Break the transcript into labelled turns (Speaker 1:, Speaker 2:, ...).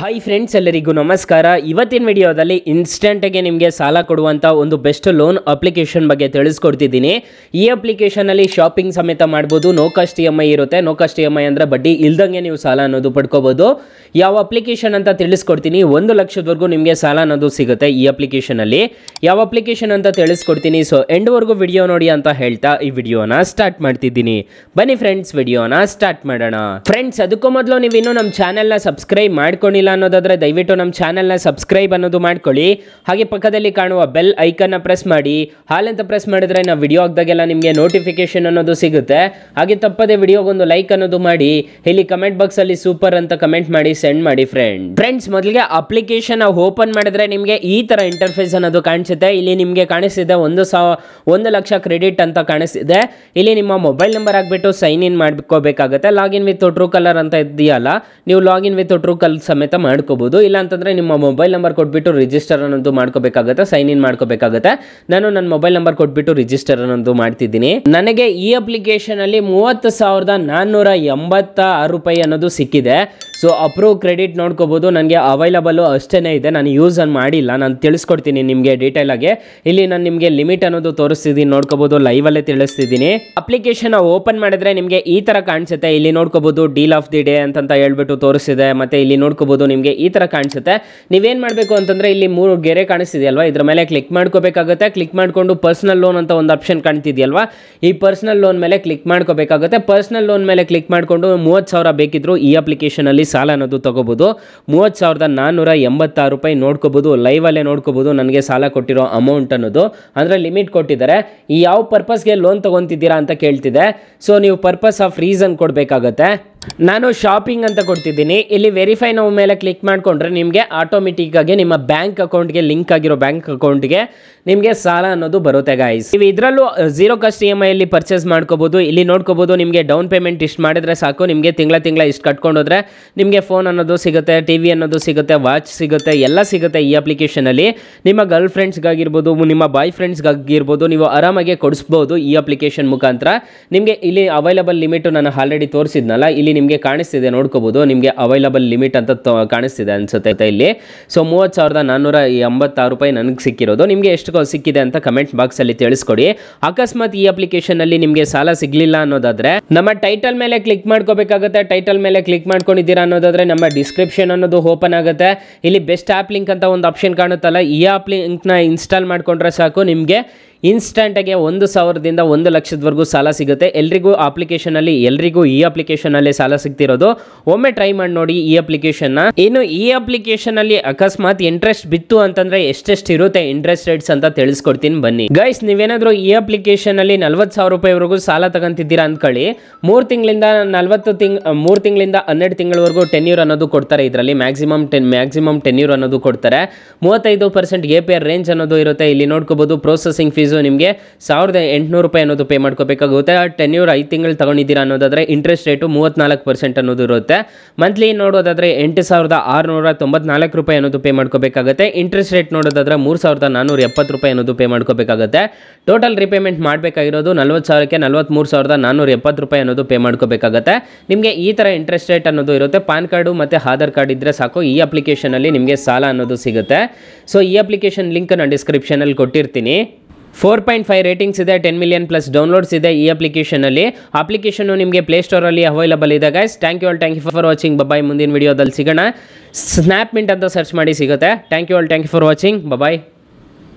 Speaker 1: hi friends ಎಲ್ಲರಿಗೂ ನಮಸ್ಕಾರ ಇವತ್ತಿನ ವಿಡಿಯೋದಲ್ಲಿ ಇನ್ಸ್ಟೆಂಟಾಗಿ ನಿಮಗೆ ಸಾಲ ಕೊಡುವಂಥ ಒಂದು ಬೆಸ್ಟ್ ಲೋನ್ ಅಪ್ಲಿಕೇಶನ್ ಬಗ್ಗೆ ತಿಳಿಸ್ಕೊಡ್ತಿದ್ದೀನಿ ಈ ಅಪ್ಲಿಕೇಶನಲ್ಲಿ ಶಾಪಿಂಗ್ ಸಮೇತ ಮಾಡ್ಬೋದು no cost E M I ಇರುತ್ತೆ no cost E M I ಅಂದರೆ ಬಡ್ಡಿ ಇಲ್ದಂಗೆ ನೀವು ಸಾಲ ಅನ್ನೋದು ಪಡ್ಕೋಬೋದು ಯಾವ ಅಪ್ಲಿಕೇಶನ್ ಅಂತ ತಿಳಿಸ್ಕೊಡ್ತೀನಿ ಒಂದು ಲಕ್ಷದವರೆಗೂ ನಿಮಗೆ ಸಾಲ ಅನ್ನೋದು ಸಿಗುತ್ತೆ ಈ ಅಪ್ಲಿಕೇಶನಲ್ಲಿ ಯಾವ ಅಪ್ಲಿಕೇಶನ್ ಅಂತ ತಿಳಿಸ್ಕೊಡ್ತೀನಿ ಸೊ ಎಂಡ್ವರೆಗೂ ವಿಡಿಯೋ ನೋಡಿ ಅಂತ ಹೇಳ್ತಾ ಈ ವಿಡಿಯೋನ ಸ್ಟಾರ್ಟ್ ಮಾಡ್ತಿದ್ದೀನಿ ಬನ್ನಿ ಫ್ರೆಂಡ್ಸ್ ವಿಡಿಯೋನ ಸ್ಟಾರ್ಟ್ ಮಾಡೋಣ ಫ್ರೆಂಡ್ಸ್ ಅದಕ್ಕೂ ಮೊದಲು ನೀವು ಇನ್ನೂ ನಮ್ಮ ಚಾನೆಲ್ನ ಸಬ್ಸ್ಕ್ರೈಬ್ ಮಾಡ್ಕೊಂಡಿಲ್ಲ ಆಗಿಲ್ಲ ಅನ್ನೋದಾದರೆ ದಯವಿಟ್ಟು ನಮ್ಮ ಚಾನಲ್ನ ಸಬ್ಸ್ಕ್ರೈಬ್ ಅನ್ನೋದು ಮಾಡ್ಕೊಳ್ಳಿ ಹಾಗೆ ಪಕ್ಕದಲ್ಲಿ ಕಾಣುವ ಬೆಲ್ ಐಕನ್ನ ಪ್ರೆಸ್ ಮಾಡಿ ಹಾಲಂತ ಪ್ರೆಸ್ ಮಾಡಿದ್ರೆ ನಾವು ವಿಡಿಯೋ ಹಾಕಿದಾಗೆಲ್ಲ ನಿಮಗೆ ನೋಟಿಫಿಕೇಶನ್ ಅನ್ನೋದು ಸಿಗುತ್ತೆ ಹಾಗೆ ತಪ್ಪದೆ ವಿಡಿಯೋಗೊಂದು ಲೈಕ್ ಅನ್ನೋದು ಮಾಡಿ ಇಲ್ಲಿ ಕಮೆಂಟ್ ಬಾಕ್ಸಲ್ಲಿ ಸೂಪರ್ ಅಂತ ಕಮೆಂಟ್ ಮಾಡಿ ಸೆಂಡ್ ಮಾಡಿ ಫ್ರೆಂಡ್ ಫ್ರೆಂಡ್ಸ್ ಮೊದಲಿಗೆ ಅಪ್ಲಿಕೇಶನ್ ಓಪನ್ ಮಾಡಿದ್ರೆ ನಿಮಗೆ ಈ ಥರ ಇಂಟರ್ಫೇಸ್ ಅನ್ನೋದು ಕಾಣಿಸುತ್ತೆ ಇಲ್ಲಿ ನಿಮಗೆ ಕಾಣಿಸ್ತಿದೆ ಒಂದು ಸಾವಿರ ಲಕ್ಷ ಕ್ರೆಡಿಟ್ ಅಂತ ಕಾಣಿಸ್ತಿದೆ ಇಲ್ಲಿ ನಿಮ್ಮ ಮೊಬೈಲ್ ನಂಬರ್ ಹಾಕ್ಬಿಟ್ಟು ಸೈನ್ ಇನ್ ಮಾಡ್ಕೋಬೇಕಾಗುತ್ತೆ ಲಾಗಿನ್ ವಿತ್ ಟ್ರೂ ಕಲರ್ ಅಂತ ಇದೆಯಲ್ಲ ನೀವು ಲಾಗಿನ್ ವಿತ್ ಟ್ರೂ ಕಲರ್ ಸಮೇತ ಮಾಡ್ಕೋಬೋದು ಇಲ್ಲ ನಿಮ್ಮ ಮೊಬೈಲ್ ನಂಬರ್ ಕೊಟ್ಬಿಟ್ಟು ರಿಜಿಸ್ಟರ್ ಅನ್ನೋದು ಮಾಡ್ಕೋಬೇಕಾಗುತ್ತೆ ಸೈನ್ ಇನ್ ಮಾಡ್ಕೋಬೇಕಾಗತ್ತೆ ನಾನು ನನ್ನ ಮೊಬೈಲ್ ನಂಬರ್ ಕೊಟ್ಬಿಟ್ಟು ರಿಜಿಸ್ಟರ್ ಅನ್ನೋದು ಮಾಡ್ತಿದ್ದೀನಿ ನನಗೆ ಈ ಅಪ್ಲಿಕೇಶನ್ ಅಲ್ಲಿ ಮೂವತ್ತು ಸಾವಿರದ ನಾನ್ನೂರ ಎಂಬತ್ತ ರೂಪಾಯಿ ಅನ್ನೋದು ಸಿಕ್ಕಿದೆ ಸೊ ಅಪ್ರೂವ್ ಕ್ರೆಡಿಟ್ ನೋಡ್ಕೋಬೋದು ನನಗೆ ಅವೈಲಬಲ್ಲು ಅಷ್ಟೇ ಇದೆ ನಾನು ಯೂಸ್ ಅನ್ನು ಮಾಡಿಲ್ಲ ನಾನು ತಿಳಿಸ್ಕೊಡ್ತೀನಿ ನಿಮಗೆ ಆಗಿ ಇಲ್ಲಿ ನಾನು ನಿಮಗೆ ಲಿಮಿಟ್ ಅನ್ನೋದು ತೋರಿಸ್ತಿದ್ದೀನಿ ನೋಡ್ಕೋಬೋದು ಲೈವಲ್ಲೇ ತಿಳಿಸ್ತಿದ್ದೀನಿ ಅಪ್ಲಿಕೇಶನ್ ಓಪನ್ ಮಾಡಿದ್ರೆ ನಿಮಗೆ ಈ ಥರ ಕಾಣಿಸುತ್ತೆ ಇಲ್ಲಿ ನೋಡ್ಕೋಬೋದು ಡೀಲ್ ಆಫ್ ದಿ ಡೇ ಅಂತ ಹೇಳ್ಬಿಟ್ಟು ತೋರಿಸಿದೆ ಮತ್ತು ಇಲ್ಲಿ ನೋಡ್ಕೋಬೋದು ನಿಮಗೆ ಈ ಥರ ಕಾಣಿಸುತ್ತೆ ನೀವೇನು ಮಾಡಬೇಕು ಅಂತಂದರೆ ಇಲ್ಲಿ ಮೂರು ಗೆರೆ ಕಾಣಿಸ್ತಿದೆಯಲ್ವಾ ಇದ್ರ ಮೇಲೆ ಕ್ಲಿಕ್ ಮಾಡ್ಕೋಬೇಕಾಗುತ್ತೆ ಕ್ಲಿಕ್ ಮಾಡಿಕೊಂಡು ಪರ್ಸ್ನಲ್ ಲೋನ್ ಅಂತ ಒಂದು ಆಪ್ಷನ್ ಕಾಣ್ತಿದೆಯಲ್ವಾ ಈ ಪರ್ಸ್ನಲ್ ಲೋನ್ ಮೇಲೆ ಕ್ಲಿಕ್ ಮಾಡ್ಕೋಬೇಕಾಗುತ್ತೆ ಪರ್ಸನಲ್ ಲೋನ್ ಮೇಲೆ ಕ್ಲಿಕ್ ಮಾಡಿಕೊಂಡು ಮೂವತ್ತು ಸಾವಿರ ಬೇಕಿದ್ರು ಈ ಅಪ್ಲಿಕೇಶನಲ್ಲಿ ಸಾಲ ಅನ್ನೋದು ತೊಗೋಬೋದು ಮೂವತ್ತು ಸಾವಿರದ ನಾನ್ನೂರ ಎಂಬತ್ತಾರು ರೂಪಾಯಿ ನೋಡ್ಕೋಬೋದು ಲೈವಲ್ಲೇ ನೋಡ್ಕೋಬೋದು ನನಗೆ ಸಾಲ ಕೊಟ್ಟಿರೋ ಅಮೌಂಟ್ ಅನ್ನೋದು ಅಂದರೆ ಲಿಮಿಟ್ ಕೊಟ್ಟಿದ್ದಾರೆ ಈ ಯಾವ ಪರ್ಪಸ್ಗೆ ಲೋನ್ ತೊಗೊತಿದ್ದೀರಾ ಅಂತ ಕೇಳ್ತಿದೆ ಸೊ ನೀವು ಪರ್ಪಸ್ ಆಫ್ ರೀಸನ್ ಕೊಡಬೇಕಾಗತ್ತೆ ನಾನು ಶಾಪಿಂಗ್ ಅಂತ ಕೊಡ್ತಿದ್ದೀನಿ ಇಲ್ಲಿ ವೆರಿಫೈ ನಾವು ಮೇಲೆ ಕ್ಲಿಕ್ ಮಾಡಿಕೊಂಡ್ರೆ ನಿಮಗೆ ಆಟೋಮೆಟಿಕ್ಕಾಗಿ ನಿಮ್ಮ ಬ್ಯಾಂಕ್ ಅಕೌಂಟ್ಗೆ ಲಿಂಕ್ ಆಗಿರೋ ಬ್ಯಾಂಕ್ ಅಕೌಂಟ್ಗೆ ನಿಮಗೆ ಸಾಲ ಅನ್ನೋದು ಬರುತ್ತೆ ಗಾಯ್ಸ್ ನೀವು ಇದರಲ್ಲೂ zero cost E M I ಅಲ್ಲಿ ಪರ್ಚೇಸ್ ಮಾಡ್ಕೋಬೋದು ಇಲ್ಲಿ ನೋಡ್ಕೋಬೋದು ನಿಮಗೆ ಡೌನ್ ಪೇಮೆಂಟ್ ಇಷ್ಟು ಮಾಡಿದ್ರೆ ಸಾಕು ನಿಮಗೆ ತಿಂಗಳ ತಿಂಗಳ ಇಷ್ಟು ಕಟ್ಕೊಂಡು ನಿಮಗೆ ಫೋನ್ ಅನ್ನೋದು ಸಿಗುತ್ತೆ ಟಿ ವಿ ಅನ್ನೋದು ಸಿಗುತ್ತೆ ವಾಚ್ ಸಿಗುತ್ತೆ ಎಲ್ಲ ಸಿಗುತ್ತೆ ಈ ಅಪ್ಲಿಕೇಶನಲ್ಲಿ ನಿಮ್ಮ ಗರ್ಲ್ ಫ್ರೆಂಡ್ಸ್ಗಾಗಿರ್ಬೋದು ನಿಮ್ಮ ಬಾಯ್ ಫ್ರೆಂಡ್ಸ್ಗಾಗಿರ್ಬೋದು ನೀವು ಆರಾಮಾಗಿ ಕೊಡಿಸ್ಬೋದು ಈ ಅಪ್ಲಿಕೇಶನ್ ಮುಖಾಂತರ ನಿಮಗೆ ಇಲ್ಲಿ ಅವೈಲಬಲ್ ಲಿಮಿಟು ನಾನು ಆಲ್ರೆಡಿ ತೋರಿಸಿದ್ನಲ್ಲ ಇಲ್ಲಿ ನಿಮಗೆ ಕಾಣಿಸ್ತಿದೆ ನೋಡ್ಕೋಬೋದು ನಿಮಗೆ ಅವೈಲಬಲ್ ಲಿಮಿಟ್ ಅಂತ ಕಾಣಿಸ್ತಿದೆ ಅನಿಸುತ್ತೆ ಇಲ್ಲಿ ಸೊ ಮೂವತ್ತು ಸಾವಿರದ ನಾನ್ನೂರ ಎಂಬತ್ತಾರು ರೂಪಾಯಿ ನನಗೆ ಸಿಕ್ಕಿರೋದು ನಿಮಗೆ ಎಷ್ಟು ಸಿಕ್ಕಿದೆ ಅಂತ ಕಮೆಂಟ್ ಬಾಕ್ಸಲ್ಲಿ ತಿಳಿಸ್ಕೊಡಿ ಅಕಸ್ಮಾತ್ ಈ ಅಪ್ಲಿಕೇಶನಲ್ಲಿ ನಿಮಗೆ ಸಾಲ ಸಿಗಲಿಲ್ಲ ಅನ್ನೋದಾದರೆ ನಮ್ಮ ಟೈಟಲ್ ಮೇಲೆ ಕ್ಲಿಕ್ ಮಾಡ್ಕೋಬೇಕಾಗುತ್ತೆ ಟೈಟಲ್ ಮೇಲೆ ಕ್ಲಿಕ್ ಮಾಡ್ಕೊಂಡಿದ್ದೀರಾ ಅನ್ನೋದಾದರೆ ನಮ್ಮ ಡಿಸ್ಕ್ರಿಪ್ಷನ್ ಅನ್ನೋದು ಓಪನ್ ಆಗುತ್ತೆ ಇಲ್ಲಿ ಬೆಸ್ಟ್ ಆ್ಯಪ್ ಲಿಂಕ್ ಅಂತ ಒಂದು ಆಪ್ಷನ್ ಕಾಣುತ್ತಲ್ಲ ಈ ಆ್ಯಪ್ ಲಿಂಕ್ನ ಇನ್ಸ್ಟಾಲ್ ಮಾಡ್ಕೊಂಡ್ರೆ ಸಾಕು ನಿಮಗೆ ಆಗಿ ಒಂದು ಸಾವಿರದಿಂದ ಒಂದು ಲಕ್ಷದವರೆಗೂ ಸಾಲ ಸಿಗುತ್ತೆ ಎಲ್ರಿಗೂ ಅಪ್ಲಿಕೇಶನಲ್ಲಿ ಎಲ್ರಿಗೂ ಈ ಅಲ್ಲಿ ಸಾಲ ಸಿಗ್ತಿರೋದು ಒಮ್ಮೆ ಟ್ರೈ ಮಾಡಿ ನೋಡಿ ಈ ಅಪ್ಲಿಕೇಶನ್ನ ಇನ್ನು ಈ ಅಲ್ಲಿ ಅಕಸ್ಮಾತ್ ಇಂಟ್ರೆಸ್ಟ್ ಬಿತ್ತು ಅಂತಂದ್ರೆ ಎಷ್ಟೆಷ್ಟು ಇರುತ್ತೆ ಇಂಟ್ರೆಸ್ಟ್ ರೇಟ್ಸ್ ಅಂತ ತಿಳಿಸ್ಕೊಡ್ತೀನಿ ಬನ್ನಿ ಗೈಸ್ ನೀವೇನಾದರೂ ಈ ಅಲ್ಲಿ ನಲ್ವತ್ತು ಸಾವಿರ ರೂಪಾಯಿವರೆಗೂ ಸಾಲ ತಗೊಂತಿದ್ದೀರಾ ಅಂದ್ಕೊಳ್ಳಿ ಮೂರ್ ತಿಂಗಳಿಂದ ನಲ್ವತ್ತು ತಿಂಗ್ ಮೂರ್ ತಿಂಗಳಿಂದ ಹನ್ನೆರಡು ತಿಂಗಳವರೆಗೂ ಯೂರ್ ಅನ್ನೋದು ಕೊಡ್ತಾರೆ ಇದರಲ್ಲಿ ಮ್ಯಾಕ್ಸಿಮಮ್ ಟೆನ್ ಮ್ಯಾಕ್ಸಿಮಮ್ ಯೂರ್ ಅನ್ನೋದು ಕೊಡ್ತಾರೆ ಮೂವತ್ತೈದು percent A P R range ಅನ್ನೋದು ಇರುತ್ತೆ ಇಲ್ಲಿ ನೋಡ್ಕೋಬಹುದು ಪ್ರೊಸೆಸಿಂಗ್ ಫೀಸ್ ಫೀಸು ನಿಮಗೆ ಸಾವಿರದ ಎಂಟುನೂರು ರೂಪಾಯಿ ಅನ್ನೋದು ಪೇ ಮಾಡ್ಕೋಬೇಕಾಗುತ್ತೆ ಟೆನ್ ಇಯರ್ ಐದು ತಿಂಗಳು ತಗೊಂಡಿದ್ದೀರಾ ಅನ್ನೋದಾದರೆ ಇಂಟ್ರೆಸ್ಟ್ ರೇಟು ಮೂವತ್ತ್ನಾಲ್ಕು ಪರ್ಸೆಂಟ್ ಅನ್ನೋದು ಇರುತ್ತೆ ಮಂತ್ಲಿ ನೋಡೋದಾದರೆ ಎಂಟು ಸಾವಿರದ ಆರುನೂರ ತೊಂಬತ್ನಾಲ್ಕು ರೂಪಾಯಿ ಅನ್ನೋದು ಪೇ ಮಾಡ್ಕೋಬೇಕಾಗುತ್ತೆ ಇಂಟ್ರೆಸ್ಟ್ ರೇಟ್ ನೋಡೋದಾದ್ರೆ ಮೂರು ಸಾವಿರದ ನಾನ್ನೂರ ಎಪ್ಪತ್ತು ರೂಪಾಯಿ ಅನ್ನೋದು ಪೇ ಮಾಡ್ಕೋಬೇಕಾಗುತ್ತೆ ಟೋಟಲ್ ರಿಪೇಮೆಂಟ್ ಮಾಡಬೇಕಾಗಿರೋದು ನಲ್ವತ್ತು ಸಾವಿರಕ್ಕೆ ನಲ್ವತ್ತ್ಮೂರು ಸಾವಿರದ ನಾನ್ನೂರ ಎಪ್ಪತ್ತು ರೂಪಾಯಿ ಅನ್ನೋದು ಪೇ ಮಾಡ್ಕೋಬೇಕಾಗುತ್ತೆ ನಿಮಗೆ ಈ ಥರ ಇಂಟ್ರೆಸ್ಟ್ ರೇಟ್ ಅನ್ನೋದು ಇರುತ್ತೆ ಪಾನ್ ಕಾರ್ಡು ಮತ್ತು ಆಧಾರ್ ಕಾರ್ಡ್ ಇದ್ದರೆ ಸಾಕು ಈ ಅಪ್ಲಿಕೇಶನಲ್ಲಿ ನಿಮಗೆ ಸಾಲ ಅನ್ನೋದು ಸಿಗುತ್ತೆ ಸೊ ಈ ಅಪ್ಲಿಕೇಶನ್ ಲಿಂಕ್ ನಾನು ಡಿಸ್ಕ್ರಿಪ್ಷನಲ್ಲಿ ಕೊಟ್ಟಿರ್ತೀನಿ ಫೋರ್ ಪಾಯಿಂಟ್ ಫೈವ್ ರೇಟಿಂಗ್ಸ್ ಇದೆ ಟೆನ್ ಮಿಲಿಯನ್ ಪ್ಲಸ್ ಡೌನ್ಲೋಡ್ಸ್ ಇದೆ ಈ ಅಪ್ಲಿಕೇಶನಲ್ಲಿ ಅಪ್ಲಿಕೇಶನ್ ನಿಮಗೆ ಪ್ಲೇಸ್ಟೋರಲ್ಲಿ ಅವೈಲಬಲ್ ಇದೆ guys thank you all thank you for watching bye bye ಮುಂದಿನ ವೀಡಿಯೋದಲ್ಲಿ ಸಿಗೋಣ ಸ್ನ್ಯಾಪ್ ಮಿಂಟ್ ಅಂತ ಸರ್ಚ್ ಮಾಡಿ ಸಿಗುತ್ತೆ thank you all thank you for watching bye-bye